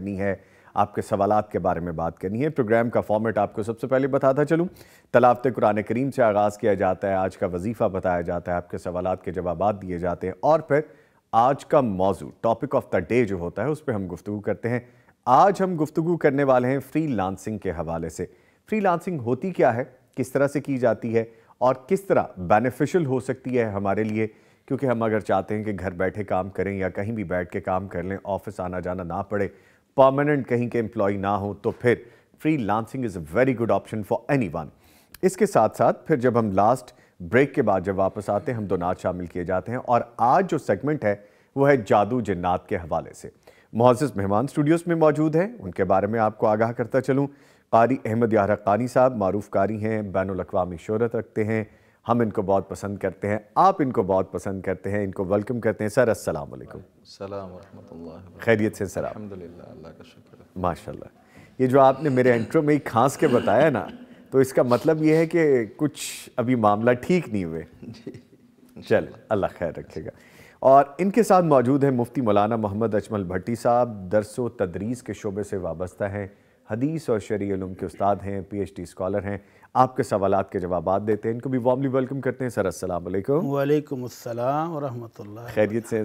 करनी है आपके सवाल के बारे में बात करनी है प्रोग्राम का फॉर्मेट आपको सबसे पहले बताता चलूँ तलावत कुरान करीम से आगाज़ किया जाता है आज का वजीफ़ा बताया जाता है आपके सवाल के जवाब दिए जाते हैं और फिर आज का मौजू टॉपिक ऑफ द डे जो होता है उस पर हम गुफ्तु करते हैं आज हम गुफ्तु करने वाले हैं फ्री लांसिंग के हवाले से फ्री लांसिंग होती क्या है किस तरह से की जाती है और किस तरह बेनिफिशियल हो सकती है हमारे लिए क्योंकि हम अगर चाहते हैं कि घर बैठे काम करें या कहीं भी बैठ के काम कर लें ऑफिस आना जाना ना पड़े परमानेंट कहीं के एम्प्लॉय ना हो तो फिर freelancing is a very good option for anyone इसके साथ साथ फिर जब हम लास्ट ब्रेक के बाद जब वापस आते हैं हम दो नाच शामिल किए जाते हैं और आज जो सेगमेंट है वो है जादू जन्नात के हवाले से मोहज़ मेहमान स्टूडियोज़ में मौजूद हैं उनके बारे में आपको आगाह करता चलूँ कारी अहमद यारकानी साहब मरूफ कारी हैं बैन अवी शहरत रखते हैं हम इनको बहुत पसंद करते हैं आप इनको बहुत पसंद करते हैं इनको वेलकम करते हैं सर अस्सलाम वालेकुम खैरियत से सर अल्लाह का शुक्र ये जो आपने मेरे इंट्रो में ही खांस के बताया ना तो इसका मतलब ये है कि कुछ अभी मामला ठीक नहीं हुए चल अल्लाह खैर रखेगा और इनके साथ मौजूद हैं मुफ्ती मौलाना मोहम्मद अजमल भट्टी साहब दरसो तदरीस के शोबे से वाबस्ता हैं हदीस और शरीम के उस्ताद हैं पीएचडी स्कॉलर हैं आपके सवाल के जवाब देते हैं इनको भी वार्मली वेलकम करते हैं सर असल वालेकुम खैरियत से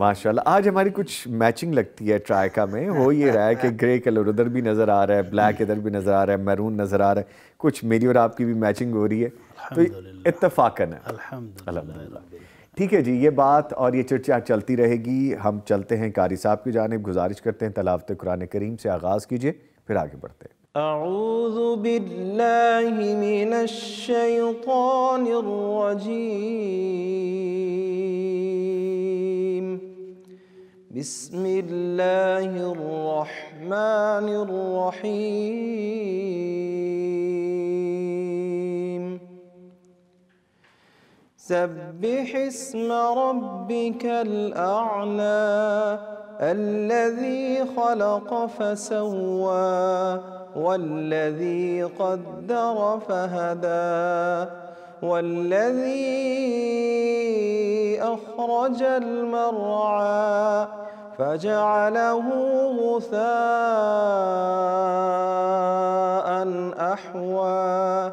माशा आज हमारी कुछ मैचिंग लगती है ट्रायका में हो ये रहा है कि ग्रे कलर उधर भी नज़र आ रहा है ब्लैक इधर भी नज़र आ रहा है मैरून नज़र आ रहा है कुछ मेरी और आपकी भी मैचिंग हो रही है तो इतफाक़न है ठीक है जी ये बात और ये चर्चा चलती रहेगी हम चलते हैं कारी साहब की जानब गुजारिश करते हैं तलावत कुरान करीम से आगाज़ कीजिए फिर आगे बढ़ते हैं أعوذ بالله من الشيطان الرجيم بسم الله الرحمن الرحيم سبح اسم ربك الأعلى الذي خلق فسوى والذي قدر فهدى والذي أخرج المرعى فجعله غثاء أحوى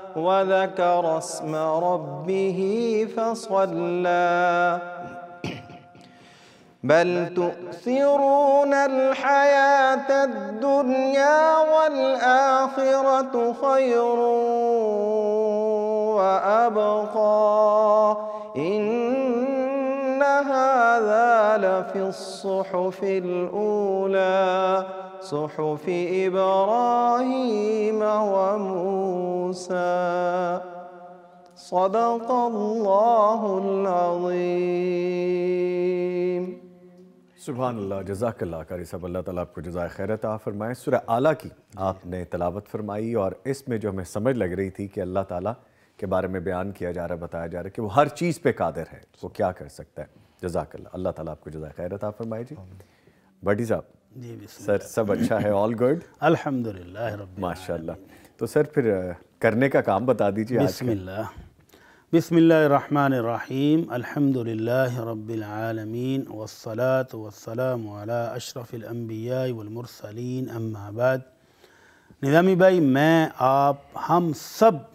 وذكر اسم ربه فصلى بل تؤثرون الحياة الدنيا والآخرة خير وأبقى هذا لفي الصحف الأولى صحف إبراهيم وموسى صدق الله العظيم सुबहान अल्लाह जजाक अल्लाह कारी सब अल्लाह ताला आपको जजाय खैरत आ फरमाए सुर आला की आपने तलावत फरमाई और इसमें जो हमें समझ लग रही थी कि अल्लाह ताला के बारे में बयान किया जा रहा बताया जा रहा है कि वो हर चीज़ पे कादिर है वो क्या कर सकता है जजाक अल्लाह ताला आपको जजाक खैर अता फरमाए जी बटी साहब जी सर सब अच्छा है ऑल गुड अल्हम्दुलिल्लाह माशाल्लाह तो सर फिर करने का काम बता दीजिए बिस्मिल्लाह बिस्मिल्लाह रहमान रहीम अल्हम्दुलिल्लाह रब्बिल आलमीन वस्सलातु वस्सलामु अला अशरफिल अंबिया वल मुरसलीन अम्मा बाद निज़ामी भाई मैं आप हम सब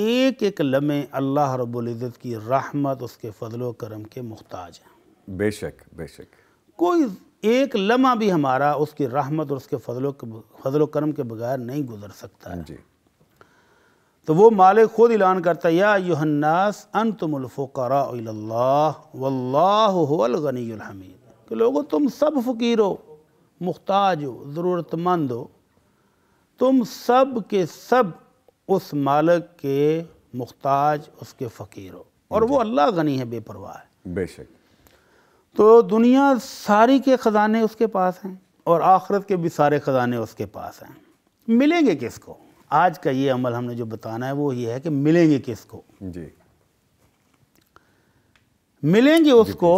एक एक लम्हे अल्लाह रब्ज़त की रहमत उसके फजलो करम के मुख्ताज हैं बेशक बेशक कोई एक लम्हा भी हमारा उसकी रहमत और उसके फजलो फजलो करम के बगैर नहीं गुजर सकता है जी तो वो मालिक खुद ऐलान करता या युहन्नास अन तुमफ़रा वल्लागनीहमीद कि लोगो तुम सब फ़कीर हो मुख्ताज हो ज़रूरतमंद हो तुम सब के सब उस मालक के मुख्ताज उसके फ़कीर हो और वो अल्लाह गनी है बेपरवाह है बेशक तो दुनिया सारी के ख़जाने उसके पास हैं और आखरत के भी सारे ख़जाने उसके पास हैं मिलेंगे किसको आज का ये अमल हमने जो बताना है वो ये है कि मिलेंगे किसको जी मिलेंगे उसको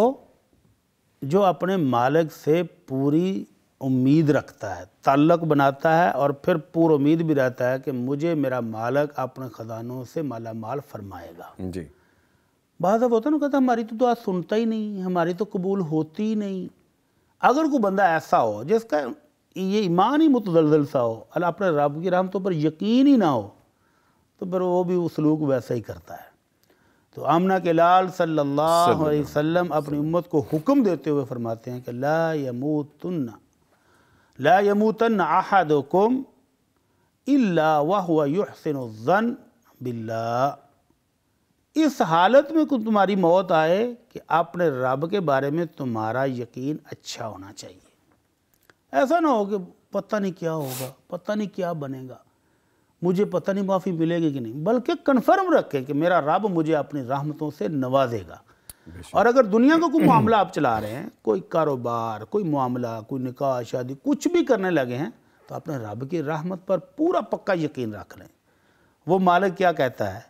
जो अपने मालिक से पूरी उम्मीद रखता है ताल्लुक बनाता है और फिर पूर्व उम्मीद भी रहता है कि मुझे मेरा मालक अपने ख़जानों से माला माल फरमाएगा जी बात अब होता ना कहता हमारी तो दुआ सुनता ही नहीं हमारी तो कबूल होती ही नहीं अगर कोई बंदा ऐसा हो जिसका ये ईमान ही मुतदलदल सा हो अल्लाह अपने रब की रहमतों पर यकीन ही ना हो तो फिर वो भी उसलूक वैसा ही करता है तो आमना के लाल सल्लल्लाहु अलैहि वसल्लम अपनी उम्मत को हुक्म देते हुए फरमाते हैं कि ला यमूतुन्ना يموتن यमूतन अहदुकुम وهو يحسن الظن बिल्ला इस हालत में को तुम्हारी मौत आए कि आपने रब के बारे में तुम्हारा यकीन अच्छा होना चाहिए ऐसा ना हो कि पता नहीं क्या होगा पता नहीं क्या बनेगा मुझे पता नहीं माफ़ी मिलेगी कि नहीं बल्कि कन्फर्म रखें कि मेरा रब मुझे अपनी रहमतों से नवाजेगा और अगर दुनिया का कोई मामला आप चला रहे हैं कोई कारोबार कोई मामला कोई निकाह शादी कुछ भी करने लगे हैं तो अपने रब की रहमत पर पूरा पक्का यकीन रख लें वो मालिक क्या कहता है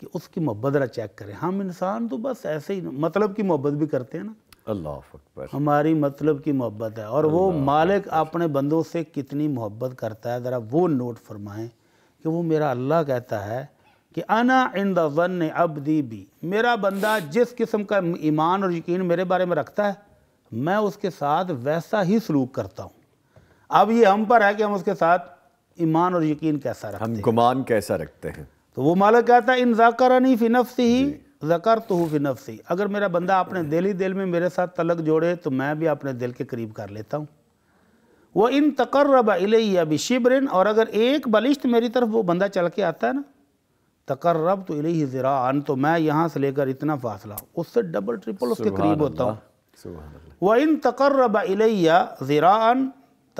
कि उसकी मोहब्बत चेक करें हम इंसान तो बस ऐसे ही मतलब की मोहब्बत भी करते हैं ना अल्लाह हमारी मतलब की मोहब्बत है और वो मालिक अपने बंदों से कितनी मोहब्बत करता है ज़रा वो नोट फरमाएं कि वो मेरा अल्लाह कहता है कि अना इन दन अबदी भी मेरा बंदा जिस किस्म का ईमान और यकीन मेरे बारे में रखता है मैं उसके साथ वैसा ही सलूक करता हूँ अब ये हम पर है कि हम उसके साथ ईमान और यकीन कैसा रखते हम गुमान कैसा रखते हैं तो वो मालक कहता है इन जाकरानी फिनफ से ही जकर तो हूँ से अगर मेरा बंदा अपने दिल ही दिल में मेरे साथ तलक जोड़े तो मैं भी अपने दिल के करीब कर लेता हूँ वह इन तकर्रब अभी बिशिबरिन और अगर एक बलिश्त मेरी तरफ वो बंदा चल के आता है ना तकर्रब तो इले ज़रान तो मैं यहाँ से लेकर इतना फासला उससे डबल ट्रिपल उसके करीब होता हूँ व इन तकर्रब इलैया ज़रान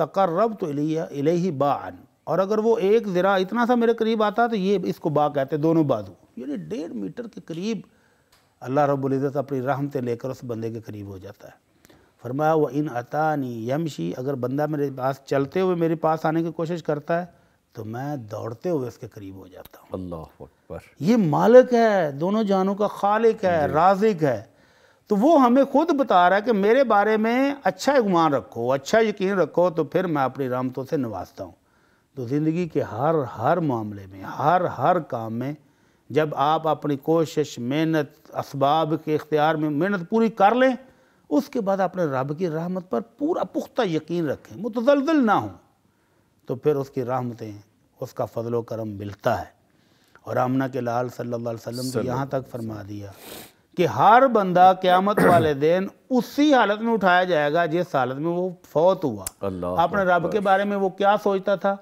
तकर्रब तो इलैया इले बान और अगर वो एक ज़रा इतना सा मेरे करीब आता तो ये इसको बा कहते दोनों बाजू यानी डेढ़ मीटर के करीब अल्लाह रब्ज़त अपनी रहमतें लेकर उस बंदे के करीब हो जाता है फरमाया व इन अतानी यमशी अगर बंदा मेरे पास चलते हुए मेरे पास आने की कोशिश करता है तो मैं दौड़ते हुए उसके करीब हो जाता हूँ अल्लाह ये मालिक है दोनों जानों का खालिक है राजिक है तो वो हमें खुद बता रहा है कि मेरे बारे में अच्छा गुमान रखो अच्छा यकीन रखो तो फिर मैं अपनी रामतों से नवाजता हूँ तो ज़िंदगी के हर हर मामले में हर हर काम में जब आप अपनी कोशिश मेहनत इसबाब के इख्तियार में मेहनत पूरी कर लें उसके बाद अपने रब की रहमत पर पूरा पुख्ता यकीन रखें मुतजलजल ना हों तो फिर उसकी रहमतें उसका फजलो करम मिलता है और आमना के लाल सल्लल्लाहु अलैहि वसल्लम ने यहाँ तक फरमा दिया कि हर बंदा क़्यामत वाले दिन उसी हालत में उठाया जाएगा जिस हालत में वो फौत हुआ अपने रब के बारे में वो क्या सोचता था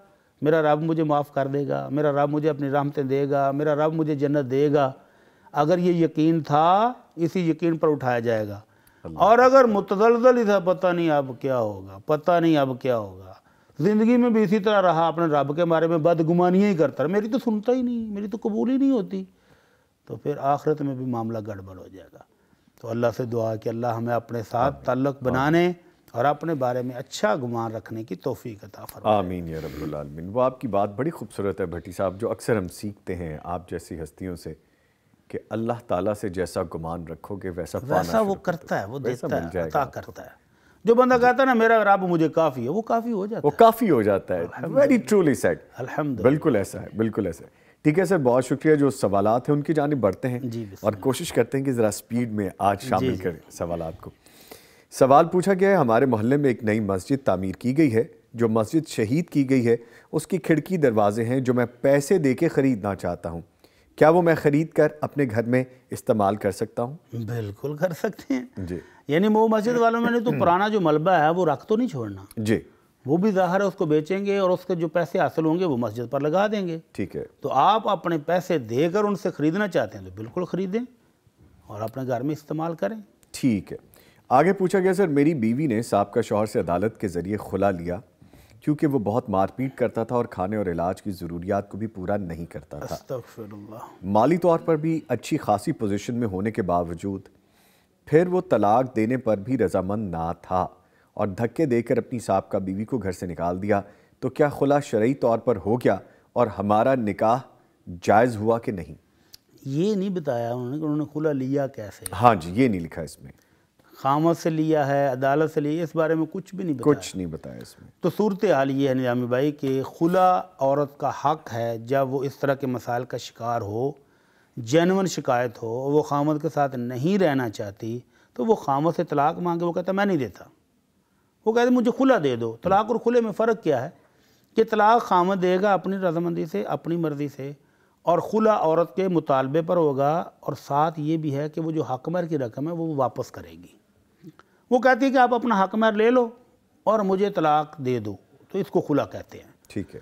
मेरा रब मुझे माफ़ कर देगा मेरा रब मुझे अपनी राहमतें देगा मेरा रब मुझे जन्नत देगा अगर ये यकीन था इसी यकीन पर उठाया जाएगा और अगर मुतजलजल था पता नहीं अब क्या होगा पता नहीं अब क्या होगा ज़िंदगी में भी इसी तरह रहा अपने रब के बारे में बदगुमानियाँ ही करता रहा मेरी तो सुनता ही नहीं मेरी तो कबूल ही नहीं होती तो फिर आखिरत में भी मामला गड़बड़ हो जाएगा तो अल्लाह से दुआ कि अल्लाह हमें अपने साथ ताल्लुक़ बनाने और अपने बारे में अच्छा गुमान रखने की तोफ़ी अता फरमा आमीन या रब्बुल आलमीन वो आपकी बात बड़ी खूबसूरत है भट्टी साहब जो अक्सर हम सीखते हैं आप जैसी हस्तियों से कि अल्लाह ताला से जैसा गुमान रखोगे वैसा वैसा वो करता है वो देता है अता करता है जो बंदा कहता है ना मेरा रब मुझे काफ़ी है वो काफ़ी हो जाता है वो काफ़ी हो जाता है वेरी ट्रूली सेट अलहमद बिल्कुल ऐसा है बिल्कुल ऐसा है ठीक है सर बहुत शुक्रिया जो सवाल हैं उनकी जानब बढ़ते हैं जी और कोशिश करते हैं कि ज़रा स्पीड में आज शामिल करें सवाल को सवाल पूछा गया है हमारे मोहल्ले में एक नई मस्जिद तामीर की गई है जो मस्जिद शहीद की गई है उसकी खिड़की दरवाजे हैं जो मैं पैसे दे के ख़रीदना चाहता हूँ क्या वो मैं ख़रीद कर अपने घर में इस्तेमाल कर सकता हूँ बिल्कुल कर सकते हैं जी यानी मऊ मस्जिद वालों ने तो पुराना जो मलबा है वो रख तो नहीं छोड़ना जी वो भी ज़ाहिर है उसको बेचेंगे और उसके जो पैसे हासिल होंगे वो मस्जिद पर लगा देंगे ठीक है तो आप अपने पैसे देकर उनसे ख़रीदना चाहते हैं तो बिल्कुल ख़रीदें और अपने घर में इस्तेमाल करें ठीक है आगे पूछा गया सर मेरी बीवी ने का शोहर से अदालत के ज़रिए खुला लिया क्योंकि वो बहुत मारपीट करता था और खाने और इलाज की ज़रूरियात को भी पूरा नहीं करता था माली तौर पर भी अच्छी खासी पोजीशन में होने के बावजूद फिर वो तलाक देने पर भी रजामंद ना था और धक्के देकर अपनी का बीवी को घर से निकाल दिया तो क्या खुला शरय तौर पर हो गया और हमारा निकाह जायज़ हुआ कि नहीं ये नहीं बताया उन्होंने कि उन्होंने खुला लिया कैसे हाँ जी ये नहीं लिखा इसमें खामत से लिया है अदालत से लिया इस बारे में कुछ भी नहीं बताया कुछ नहीं बताया इसमें तो सूरत हाल ये है निजामी भाई कि खुला औरत का हक है जब वो इस तरह के मसाइल का शिकार हो जैनवन शिकायत हो वो खामद के साथ नहीं रहना चाहती तो वो खामद से तलाक मांगे वो कहता मैं नहीं देता वो कहते मुझे खुला दे दो तलाक और खुले में फ़र्क क्या है कि तलाक खामद देगा अपनी रजामंदी से अपनी मर्ज़ी से और खुला औरत के मुतालबे पर होगा और साथ ये भी है कि वो जो हकमर की रकम है वो वापस करेगी वो कहती है कि आप अपना हकमर ले लो और मुझे तलाक दे दो तो इसको खुला कहते हैं ठीक है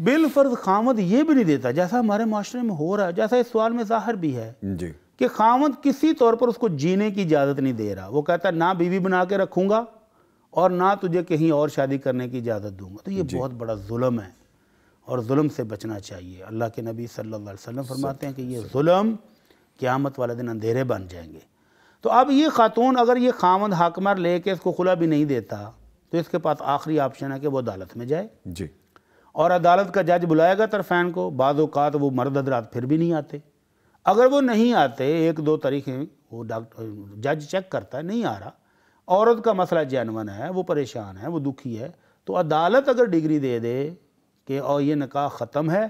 बिलफर्ज खामद ये भी नहीं देता जैसा हमारे माशरे में हो रहा है जैसा इस सवाल में जाहिर भी है जी कि खामद किसी तौर पर उसको जीने की इजाज़त नहीं दे रहा वो कहता ना बीवी बना के रखूँगा और ना तुझे कहीं और शादी करने की इजाज़त दूंगा तो ये बहुत बड़ा जुल्म है और जुल्म से बचना चाहिए अल्लाह के नबी सल्लल्लाहु अलैहि वसल्लम फरमाते हैं कि ये जुल्म क़्यामत वाले दिन अंधेरे बन जाएंगे तो अब ये खातून अगर ये खामद हाकमर ले इसको खुला भी नहीं देता तो इसके पास आखिरी ऑप्शन है कि वो अदालत में जाए जी और अदालत का जज बुलाएगा तरफैन को बाज़ात वो मर्द हजरात फिर भी नहीं आते अगर वो नहीं आते एक दो तरीके वो डॉक्टर जज चेक करता है नहीं आ रहा औरत का मसला जैनवन है वो परेशान है वो दुखी है तो अदालत अगर डिग्री दे दे कि और ये निकाह ख़त्म है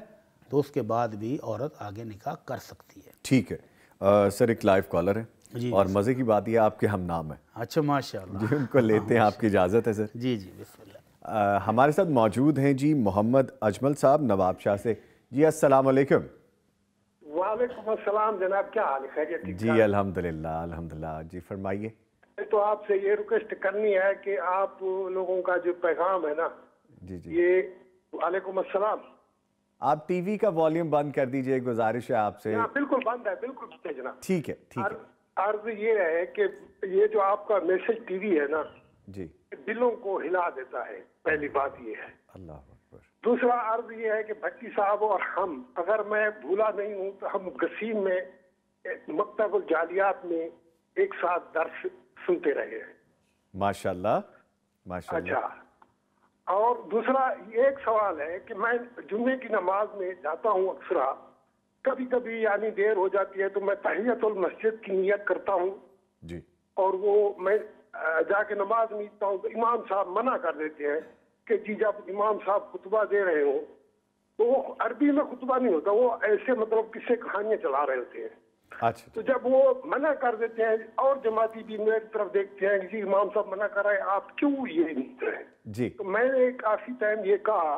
तो उसके बाद भी औरत आगे निकाह कर सकती है ठीक है आ, सर एक लाइव कॉलर है जी और मज़े की बात यह आपके हम नाम है अच्छा माशा जी उनको लेते हैं आपकी इजाज़त है सर जी जी बिस्मिल्लाह आ, हमारे साथ मौजूद हैं जी मोहम्मद अजमल साहब नवाब शाह से जी अस्सलाम वालेकुम वालेकुम अस्सलाम जनाब क्या हाल है जी अल्हम्दुलिल्लाह अल्हम्दुलिल्लाह जी फरमाइए तो आपसे ये रिक्वेस्ट करनी है कि आप लोगों का जो पैगाम है ना जी जी ये वालेकुम असलम आप टीवी का वॉल्यूम बंद कर दीजिए गुजारिश है आपसे हाँ, बिल्कुल बंद है बिल्कुल जनाब ठीक है ठीक है अर्ज ये है कि ये जो आपका मैसेज टीवी है ना जी दिलों को हिला देता है पहली बात यह है अल्लाह दूसरा अर्ज ये है कि भट्टी साहब और हम अगर मैं भूला नहीं हूँ तो हम गसीम में मकतबुल जालियात में एक साथ दर्श सुनते रहे हैं माशाल्लाह माशाल्लाह अच्छा और दूसरा एक सवाल है कि मैं जुम्मे की नमाज में जाता हूँ अक्सरा कभी कभी यानी देर हो जाती है तो मैं तहियतुल मस्जिद की नीयत करता हूँ जी और वो मैं जाके नमाज नहीं ईदता हूँ तो इमाम साहब मना कर देते हैं कि जी जब इमाम साहब खुतबा दे रहे हो तो वो अरबी में खुतबा नहीं होता वो ऐसे मतलब किससे कहानियाँ चला रहे होते हैं अच्छा तो जब वो मना कर देते हैं और जमाती भी मेरी तरफ देखते हैं जी इमाम साहब मना कर रहे हैं आप क्यों ये नहीं रहे जी तो मैंने काफी टाइम ये कहा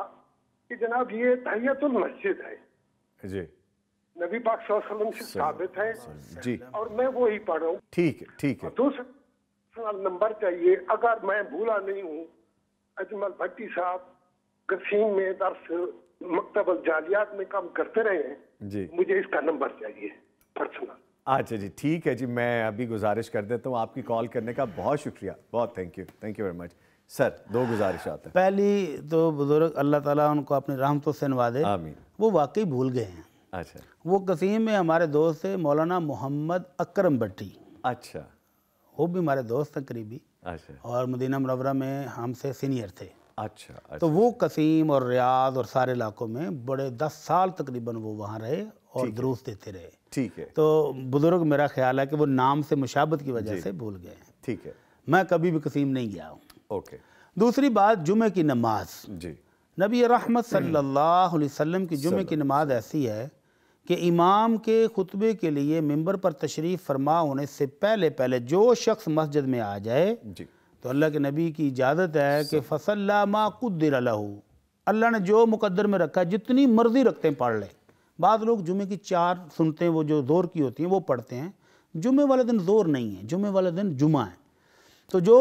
कि जनाब ये तहियतुल मस्जिद है जी नबी पाक वसल्लम से साबित है जी और मैं वो ही पढ़ रहा हूँ ठीक है ठीक है दूसरा पर्सनल नंबर चाहिए अगर मैं भूला नहीं हूँ अजमल भट्टी साहब कसीम में दर्श मकतब जालियात में काम करते रहे हैं जी मुझे इसका नंबर चाहिए पर्सनल अच्छा जी ठीक है जी मैं अभी गुजारिश कर देता हूँ आपकी कॉल करने का बहुत शुक्रिया बहुत thank you thank you very much sir दो गुजारिश आते हैं पहली तो बुजुर्ग अल्लाह ताला उनको अपनी रहमतों से नवाजे आमीन वो वाकई भूल गए हैं अच्छा वो कसीम में हमारे दोस्त थे मौलाना मोहम्मद अकरम भट्टी अच्छा वो भी हमारे दोस्त थे करीबी अच्छा और मदीना मरवरा में हमसे सीनियर थे अच्छा, अच्छा तो वो कसीम और रियाज और सारे इलाकों में बड़े दस साल तकरीबन वो वहाँ रहे और दुरुस्त देते रहे ठीक है तो बुज़ुर्ग मेरा ख्याल है कि वो नाम से मुशाबत की वजह से भूल गए हैं ठीक है मैं कभी भी कसीम नहीं गया हूँ ओके दूसरी बात जुमे की नमाज जी नबी रहमत सल्लल्लाहु अलैहि वसल्लम की जुमे की नमाज ऐसी है कि इमाम के खुतबे के लिए मेंबर पर तशरीफ़ फरमा होने से पहले पहले जो शख्स मस्जिद में आ जाए तो अल्लाह के नबी की इजाज़त है कि फसल मा कुदर अल्लाह ने जो मुकद्दर में रखा है जितनी मर्ज़ी रखते हैं पढ़ लें बाद लोग जुमे की चार सुनते हैं वो जो जोर की होती हैं वो पढ़ते हैं जुमे वाले दिन जोर नहीं है जुमे वाले दिन जुमा है तो जो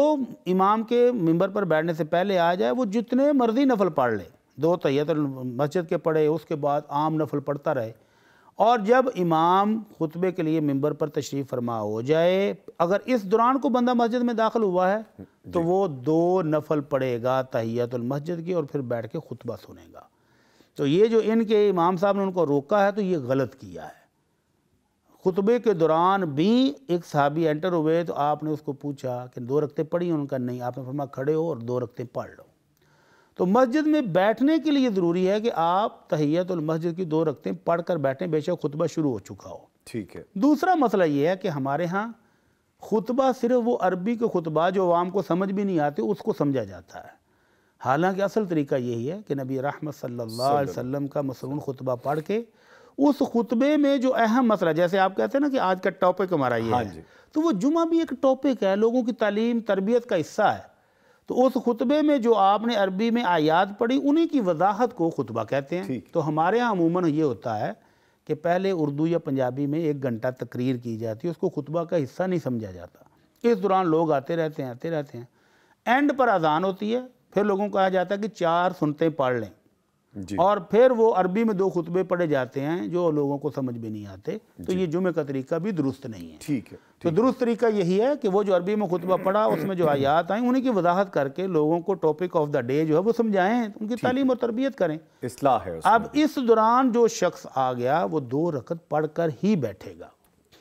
इमाम के मंबर पर बैठने से पहले आ जाए वो जितने मर्ज़ी नफल पढ़ ले दो तैयत मस्जिद के पढ़े उसके बाद आम नफल पढ़ता रहे और जब इमाम खुतबे के लिए मेंबर पर तशरीफ़ फरमा हो जाए अगर इस दौरान को बंदा मस्जिद में दाखिल हुआ है तो वो दो नफल पड़ेगा तहियातमस्जिद की और फिर बैठ के खुतबा सुनेगा तो ये जो इनके इमाम साहब ने उनको रोका है तो ये गलत किया है खुतबे के दौरान भी एक साहबी एंटर हुए तो आपने उसको पूछा कि दो रखते पढ़ी उनका नहीं आपने फरमा खड़े हो और दो रखते पढ़ लो तो मस्जिद में बैठने के लिए ज़रूरी है कि आप तहैतुल मस्जिद की दो रखते हैं पढ़ कर बैठें बेशक खुतबा शुरू हो चुका हो ठीक है दूसरा मसला ये है कि हमारे यहाँ खुतबा सिर्फ वो अरबी के खुतबा जो आवाम को समझ भी नहीं आते उसको समझा जाता है हालांकि असल तरीका यही है कि नबी रहमत सल्लल्लाहु अलैहि वसल्लम का मसरून खुतबा पढ़ के उस खुतबे में जो अहम मसला जैसे आप कहते हैं ना कि आज का टॉपिक हमारा ये हाँ है तो वो जुमा भी एक टॉपिक है लोगों की तालीम तरबियत का हिस्सा है तो उस खुतबे में जो आपने अरबी में आयात पढ़ी उन्हीं की वजाहत को खुतबा कहते हैं तो हमारे यहाँ अमूमन ये होता है कि पहले उर्दू या पंजाबी में एक घंटा तकरीर की जाती है उसको खुतबा का हिस्सा नहीं समझा जाता इस दौरान लोग आते रहते हैं आते रहते हैं एंड पर अजान होती है फिर लोगों को कहा जाता है कि चार सुनते पढ़ लें और फिर वो अरबी में दो खुतबे पढ़े जाते हैं जो लोगों को समझ में नहीं आते तो ये जुमे का तरीका भी दुरुस्त नहीं है ठीक है तो दुरुस्त तरीका यही है कि वो जो अरबी में खुतबा पढ़ा उसमें जो आयात आई उन्हीं की वजाहत करके लोगों को टॉपिक ऑफ द डे जो है वो समझाएं उनकी तालीम और तरबियत करें इसलाह है अब इस दौरान जो शख्स आ गया वो दो रकत पढ़ कर ही बैठेगा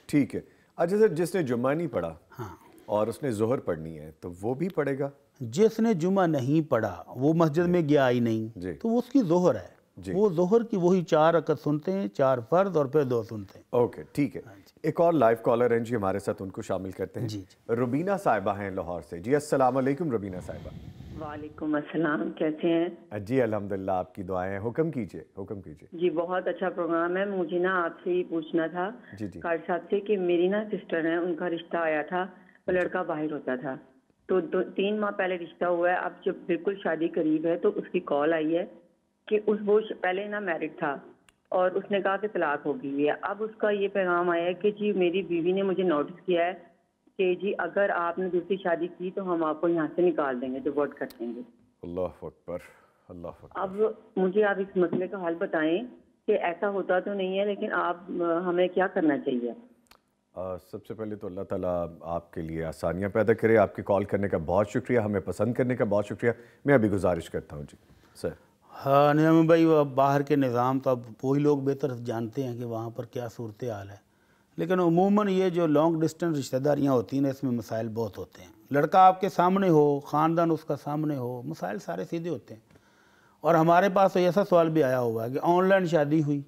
ठीक है अच्छा सर जिसने जुम्मा नहीं पढ़ा हाँ और उसने जोहर पढ़नी है तो वो भी पढ़ेगा जिसने जुमा नहीं पढ़ा वो मस्जिद में गया ही नहीं तो वो उसकी जोहर है वो जोहर की वही चार अकद सुनते हैं चार फर्द और फिर दो सुनते हैं ओके ठीक है हाँ एक और लाइव कॉलर हैं जी हमारे साथ उनको शामिल करते हैं जी, जी। रुबीना साहिबा हैं लाहौर से जी अस्सलाम वालेकुम रुबीना साहिबा वालेकुम अस्सलाम कैसे हैं जी अल्हम्दुलिल्लाह आपकी दुआएं हुक्म कीजिए हुक्म कीजिए जी बहुत अच्छा प्रोग्राम है मुझे ना आपसे ही पूछना था जी जी साहब से कि मेरी ना सिस्टर है उनका रिश्ता आया था वो लड़का बाहर होता था तो दो तीन माह पहले रिश्ता हुआ है अब जब बिल्कुल शादी करीब है तो उसकी कॉल आई है कि उस वो पहले ना मैरिड था और उसने कहा कि तलाक हो गई है अब उसका ये पैगाम आया है कि जी मेरी बीवी ने मुझे नोटिस किया है कि जी अगर आपने दूसरी शादी की तो हम आपको यहाँ से निकाल देंगे डिवोर्ट कर देंगे अल्लाह अल्लाह अब मुझे आप इस मसले का हल बताएं कि ऐसा होता तो नहीं है लेकिन आप हमें क्या करना चाहिए सबसे पहले तो अल्लाह ताला आपके लिए आसानियाँ पैदा करे आपके कॉल करने का बहुत शुक्रिया हमें पसंद करने का बहुत शुक्रिया मैं अभी गुजारिश करता हूँ जी सर हाँ नियम भाई अब बाहर के निज़ाम तो अब वही लोग बेहतर जानते हैं कि वहाँ पर क्या सूरत हाल है लेकिन उमूमन ये जो लॉन्ग डिस्टेंस रिश्तेदारियाँ होती हैं ना इसमें मसाइल बहुत होते हैं लड़का आपके सामने हो ख़ानदान उसका सामने हो मसाइल सारे सीधे होते हैं और हमारे पास तो ऐसा सवाल भी आया हुआ है कि ऑनलाइन शादी हुई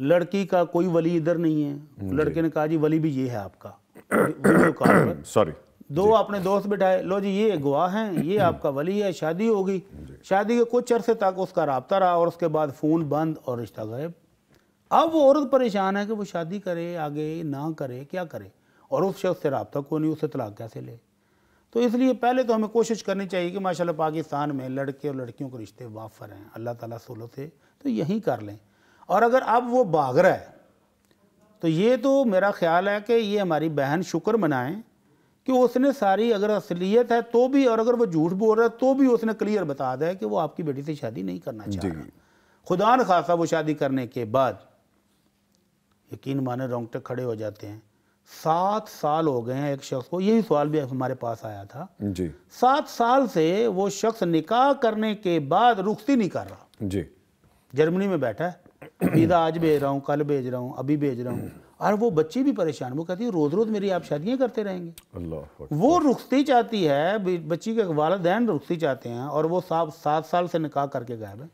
लड़की का कोई वली इधर नहीं है लड़के ने कहा जी वली भी ये है आपका सॉरी दो अपने दोस्त बिठाए लो जी ये गवाह हैं ये आपका वली है शादी होगी शादी के कुछ अरसे तक उसका रबता रहा और उसके बाद फ़ोन बंद और रिश्ता गायब अब वो औरत परेशान है कि वो शादी करे आगे ना करे क्या करे और उस शख्स से रबता को नहीं उससे तलाक कैसे ले तो इसलिए पहले तो हमें कोशिश करनी चाहिए कि माशाल्लाह पाकिस्तान में लड़के और लड़कियों के रिश्ते वाफर हैं अल्लाह ताला सोलो से तो यहीं कर लें और अगर अब वो भाग रहा है तो ये तो मेरा ख्याल है कि ये हमारी बहन शुक्र मनाएं कि उसने सारी अगर असलियत है तो भी और अगर वो झूठ बोल रहा है तो भी उसने क्लियर बता दिया कि वो आपकी बेटी से शादी नहीं करना चाहिए खुदा न खासा वो शादी करने के बाद यकीन माने रोंगटे खड़े हो जाते हैं सात साल हो गए हैं एक शख्स को यही सवाल भी हमारे पास आया था जी सात साल से वो शख्स निकाह करने के बाद रुखती नहीं कर रहा जी जर्मनी में बैठा है दीदा तो आज भेज रहा हूँ कल भेज रहा हूँ अभी भेज रहा हूँ और वो बच्ची भी परेशान वो कहती है रोज रोज मेरी आप शादियाँ करते रहेंगे वो रुखती चाहती है बच्ची के वालदेन रुखती चाहते हैं और वो सात सात साल से निकाह करके गायब है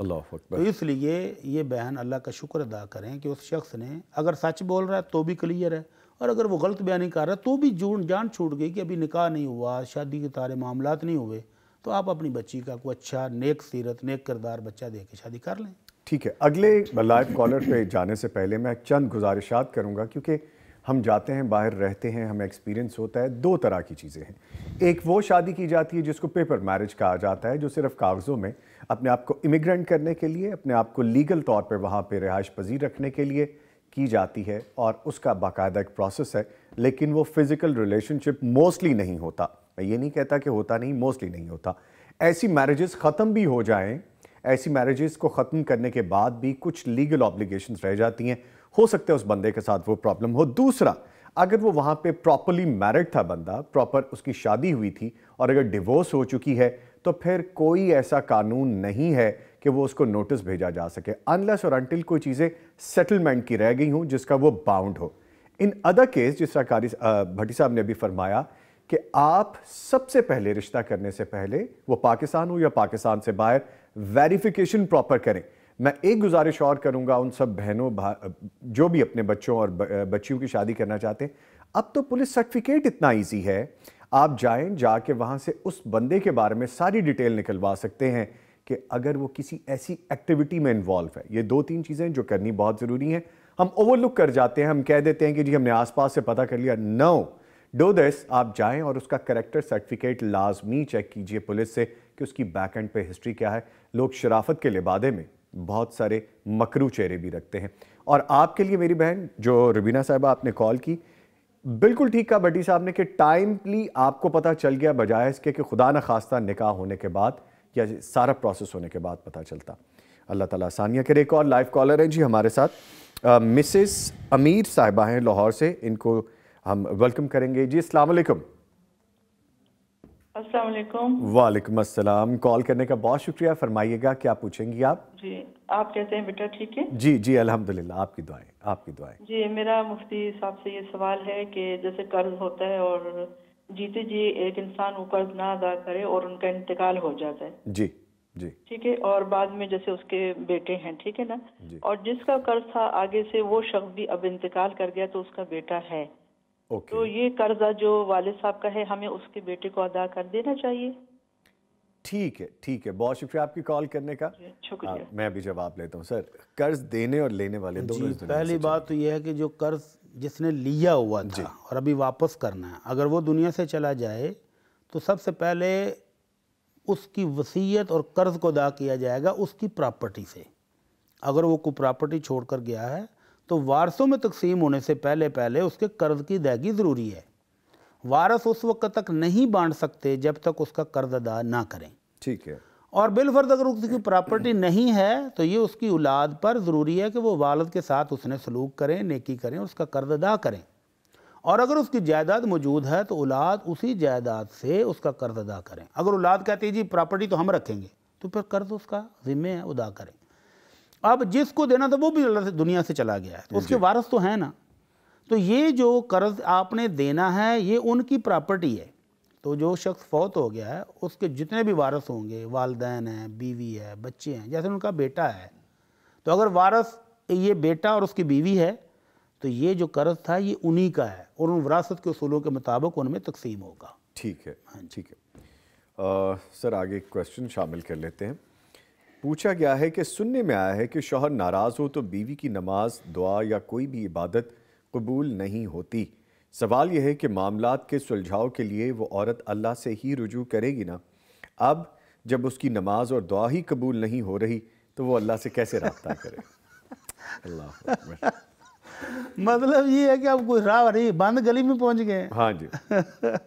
अल्लाह तो इसलिए ये बहन अल्लाह का शुक्र अदा करें कि उस शख्स ने अगर सच बोल रहा है तो भी क्लियर है और अगर वो गलत बयानी कर रहा है तो भी जून जान छूट गई कि अभी निकाह नहीं हुआ शादी के तारे मामला नहीं हुए तो आप अपनी बच्ची का कोई अच्छा नेक सीरत नेक किरदार बच्चा दे के शादी कर लें ठीक है अगले लाइव कॉलर पे जाने से पहले मैं चंद गुजारिशात करूँगा क्योंकि हम जाते हैं बाहर रहते हैं हमें एक्सपीरियंस होता है दो तरह की चीज़ें हैं एक वो शादी की जाती है जिसको पेपर मैरिज कहा जाता है जो सिर्फ कागज़ों में अपने आप को इमिग्रेंट करने के लिए अपने आप को लीगल तौर पर वहाँ पर रिहाइश पजीर रखने के लिए की जाती है और उसका बाकायदा एक प्रोसेस है लेकिन वो फ़िज़िकल रिलेशनशिप मोस्टली नहीं होता मैं ये नहीं कहता कि होता नहीं मोस्टली नहीं होता ऐसी मैरिज़ ख़त्म भी हो जाएँ ऐसी मैरिजेस को ख़त्म करने के बाद भी कुछ लीगल ऑब्लिगेशन रह जाती हैं हो सकता है उस बंदे के साथ वो प्रॉब्लम हो दूसरा अगर वो वहाँ पे प्रॉपरली मैरिड था बंदा प्रॉपर उसकी शादी हुई थी और अगर डिवोर्स हो चुकी है तो फिर कोई ऐसा कानून नहीं है कि वो उसको नोटिस भेजा जा सके अनलेस और अनटिल कोई चीज़ें सेटलमेंट की रह गई हों जिसका वो बाउंड हो इन अदर केस जिस तरह कारी भट्टी साहब ने अभी फरमाया कि आप सबसे पहले रिश्ता करने से पहले वो पाकिस्तान हो या पाकिस्तान से बाहर वेरिफिकेशन प्रॉपर करें मैं एक गुजारिश और करूंगा उन सब बहनों जो भी अपने बच्चों और बच्चियों की शादी करना चाहते हैं अब तो पुलिस सर्टिफिकेट इतना ईजी है आप जाएं जाके वहां से उस बंदे के बारे में सारी डिटेल निकलवा सकते हैं कि अगर वो किसी ऐसी एक्टिविटी में इन्वॉल्व है ये दो तीन चीज़ें जो करनी बहुत ज़रूरी हैं हम ओवरलुक कर जाते हैं हम कह देते हैं कि जी हमने आसपास से पता कर लिया नो डो दिस आप जाएं और उसका करेक्टर सर्टिफिकेट लाजमी चेक कीजिए पुलिस से कि उसकी बैक एंड पे हिस्ट्री क्या है लोग शराफत के लिबादे में बहुत सारे मकरू चेहरे भी रखते हैं और आपके लिए मेरी बहन जो रबीना साहबा आपने कॉल की बिल्कुल ठीक कहा बड्डी साहब ने कि टाइमली आपको पता चल गया बजाय इसके कि खुदा न खास्ता निकाह होने के बाद या सारा प्रोसेस होने के बाद पता चलता अल्लाह ताला आसानिया के एक और लाइव कॉलर हैं जी हमारे साथ मिसेस अमीर साहबा हैं लाहौर से इनको हम वेलकम करेंगे जी अस्सलाम वालेकुम वालेकुम अस्सलाम कॉल करने का बहुत शुक्रिया फरमाइएगा क्या पूछेंगी आप जी आप कैसे हैं बेटा ठीक है जी जी अल्हम्दुलिल्लाह आपकी दुआएं आपकी दुआएं जी मेरा मुफ्ती साहब से ये सवाल है कि जैसे कर्ज होता है और जीते जी एक इंसान वो कर्ज ना अदा करे और उनका इंतकाल हो जाता है जी जी ठीक है और बाद में जैसे उसके बेटे हैं ठीक है ना और जिसका कर्ज था आगे से वो शख्स भी अब इंतकाल कर गया तो उसका बेटा है okay. तो ये कर्जा जो वाले साहब का है हमें उसके बेटे को अदा कर देना चाहिए ठीक है ठीक है बहुत शुक्रिया आपकी कॉल करने का शुक्रिया आ, हाँ, मैं अभी जवाब लेता हूँ सर कर्ज देने और लेने वाले दोनों पहली बात तो यह है कि जो कर्ज जिसने लिया हुआ था और अभी वापस करना है अगर वो दुनिया से चला जाए तो सबसे पहले उसकी वसीयत और कर्ज को अदा किया जाएगा उसकी प्रॉपर्टी से अगर वो को प्रॉपर्टी छोड़ कर गया है तो वारसों में तकसीम होने से पहले पहले उसके कर्ज की अदायगी ज़रूरी है वारस उस वक्त तक नहीं बांट सकते जब तक उसका कर्ज अदा ना करें ठीक है और बिलफर्द अगर उसकी प्रॉपर्टी नहीं है तो ये उसकी औलाद पर ज़रूरी है कि वो वालद के साथ उसने सलूक करें नेकी करें उसका कर्ज अदा करें और अगर उसकी जायदाद मौजूद है तो औलाद उसी जायदाद से उसका कर्ज अदा करें अगर औलाद कहती है जी प्रॉपर्टी तो हम रखेंगे तो फिर कर्ज उसका ज़िम्मे है अदा करें अब जिसको देना था वो भी से दुनिया से चला गया है तो उसके वारस तो है ना तो ये जो कर्ज आपने देना है ये उनकी प्रॉपर्टी है तो जो शख्स फौत हो गया है उसके जितने भी वारस होंगे वालदेन हैं बीवी है बच्चे हैं जैसे उनका बेटा है तो अगर वारस ये बेटा और उसकी बीवी है तो ये जो कर्ज था ये उन्हीं का है और उन वरासत के असूलों के मुताबिक उनमें तकसीम होगा ठीक है हाँ ठीक है आ, सर आगे क्वेश्चन शामिल कर लेते हैं पूछा गया है कि सुनने में आया है कि शोहर नाराज़ हो तो बीवी की नमाज दुआ या कोई भी इबादत कबूल नहीं होती सवाल यह है कि मामला के सुलझाव के लिए वो औरत अल्लाह से ही रुजू करेगी ना अब जब उसकी नमाज और दुआ ही कबूल नहीं हो रही तो वो अल्लाह से कैसे रब्ता करे अल्लाह मतलब ये है कि अब गुजरा रही बंद गली में पहुंच गए हाँ जी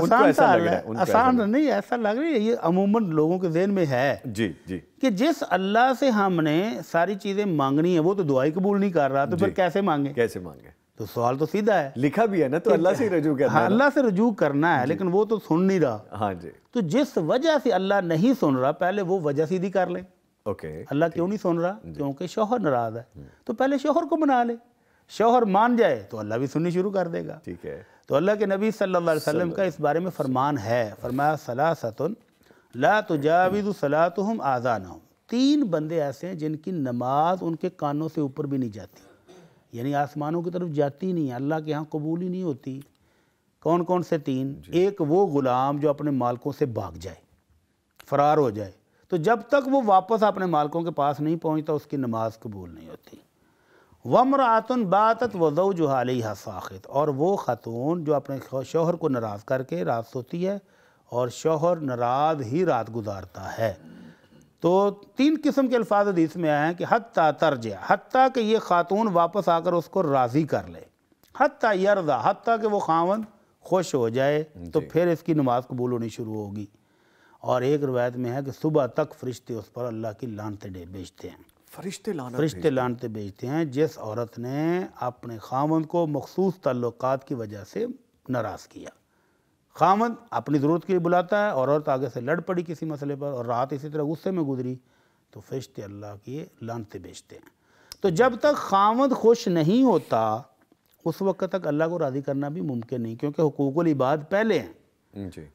तो आसान सा लग रहा है आसान नहीं ऐसा लग रही है ये अमूमन लोगों के जहन में है जी जी कि जिस अल्लाह से हमने सारी चीज़ें मांगनी है वो तो दुआई कबूल नहीं कर रहा तो फिर कैसे मांगे कैसे मांगे तो सवाल तो सीधा है लिखा भी है ना तो अल्लाह से रजू करना हाँ अल्लाह से रजू करना है लेकिन वो तो सुन नहीं रहा हाँ जी तो जिस वजह से अल्लाह नहीं सुन रहा पहले वो वजह सीधी कर ले ओके अल्लाह क्यों नहीं सुन रहा क्योंकि शोहर नाराज है हम्म। तो पहले शोहर को मना ले शोहर मान जाए तो अल्लाह भी सुननी शुरू कर देगा ठीक है तो अल्लाह के नबी सल्लल्लाहु अलैहि वसल्लम का इस बारे में फ़रमान है फरमाया सलासतुन ला तुजाविदु सलातुहुम आज़ानहु तीन बंदे ऐसे हैं जिनकी नमाज उनके कानों से ऊपर भी नहीं जाती यानी आसमानों की तरफ जाती नहीं है अल्लाह के यहाँ कबूल ही नहीं होती कौन कौन से तीन एक वो ग़ुलाम जो अपने मालकों से भाग जाए फ़रार हो जाए तो जब तक वो वापस अपने मालकों के पास नहीं पहुँचता उसकी नमाज कबूल नहीं होती वमरातन आतन बातत वजो जुहाली साखित और वो ख़ातून जो अपने शोहर को नाराज़ करके रात सोती है और शोहर नाराज़ ही रात गुजारता है तो तीन किस्म के अल्फाज हदीस में आए हैं कि हती तर्ज हती कि ये ख़ातून वापस आकर उसको राज़ी कर ले हती यर्जा हती कि वो खावन खुश हो जाए तो फिर इसकी नमाज़ कबूल होनी शुरू होगी और एक रवायत में है कि सुबह तक फरिश्ते उस पर अल्लाह की लानतें भेजते हैं फरिश्ते लाना फरिश्ते लानते भेजते हैं जिस औरत ने अपने खामंद को मखसूस तल्लुक़ की वजह से नाराज़ किया खामंद अपनी ज़रूरत के लिए बुलाता है और औरत आगे से लड़ पड़ी किसी मसले पर और रात इसी तरह गुस्से में गुजरी तो फरिश्ते अल्लाह की लानते भेजते हैं तो जब तक खामद खुश नहीं होता उस वक्त तक अल्लाह को राज़ी करना भी मुमकिन नहीं क्योंकि हकूक़ल इबाद पहले हैं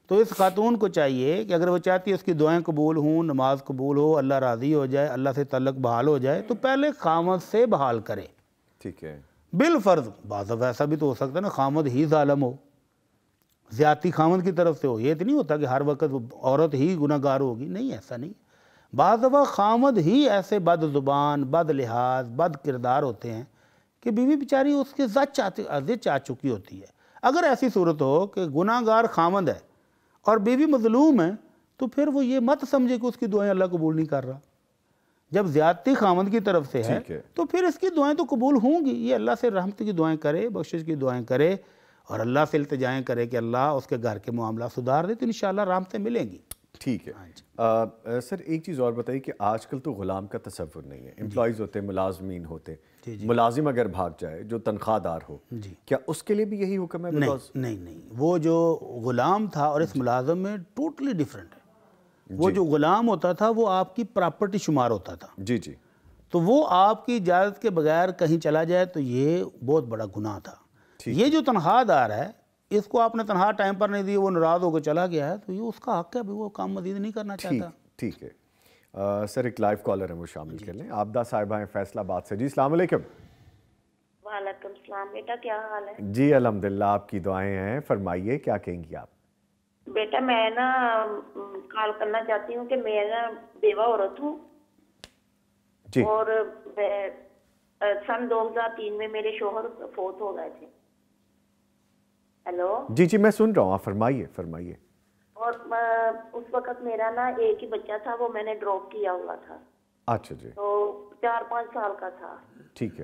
तो इस खातून को चाहिए कि अगर वो चाहती है उसकी दुआएं कबूल हों नमाज कबूल हो अल्लाह राज़ी हो जाए अल्लाह से तलक बहाल हो जाए तो पहले खामद से बहाल करे ठीक है बिलफर्ज बाज़ ऐसा भी तो हो सकता है ना खामद ही ालम हो ज्याती खामद की तरफ से हो ये तो नहीं होता कि हर वक्त औरत ही गुनागार होगी नहीं ऐसा नहीं बाज़ खामद ही ऐसे बद ज़ुबान बद लिहाज बद किरदार होते हैं कि बीवी बेचारी उसके जद चाहती चाह चुकी होती है अगर ऐसी सूरत हो कि गुनागार खामंद है और बीवी मजलूम है तो फिर वो ये मत समझे कि उसकी दुआएं अल्लाह कबूल नहीं कर रहा जब ज्यादती खामंद की तरफ से है, है तो फिर इसकी दुआएं तो कबूल होंगी ये अल्लाह से रहमत की दुआएं करे बख्शिश की दुआएं करे और अल्लाह से इल्तजाएं करे कि अल्लाह उसके घर के मामला सुधार दे तो इन शहमतें मिलेंगी ठीक है आ, हाँ सर एक चीज़ और बताइए कि आजकल तो ग़ुलाम का तस्वुर नहीं है एम्प्लॉज होते मुलाजमीन होते मुलाजिम अगर भाग जाए जो तनख्वाहदार हो जी क्या उसके लिए भी यही हुक्म है नहीं नहीं नहीं वो जो ग़ुलाम था और इस मुलाजम में टोटली डिफरेंट है वो जो ग़ुलाम होता था वो आपकी प्रॉपर्टी शुमार होता था जी जी तो वो आपकी इजाज़त के बगैर कहीं चला जाए तो ये बहुत बड़ा गुनाह था ये जो तनख्वाहदार है इसको आपने तनख्वाह टाइम पर नहीं दी वो नाराज़ होकर चला गया है तो ये उसका हक है वो काम मजीद नहीं करना चाहता ठीक है सर एक लाइव कॉलर है वो शामिल कर लें आपदा साहिबा हैं फैसलाबाद से जी अलैक्म वालेकुम सलाम बेटा क्या हाल है जी अलहमदिल्ला आपकी दुआएं हैं फरमाइए क्या कहेंगी आप बेटा मैं ना कॉल करना चाहती हूँ कि मैं ना बेवा औरत हूँ और सन 2003 में मेरे शोहर फोत हो गए थे हेलो जी जी मैं सुन रहा हूँ फरमाइए फरमाइए और उस वक्त मेरा ना एक ही बच्चा था वो मैंने ड्रॉप किया हुआ था अच्छा जी तो चार पाँच साल का था ठीक है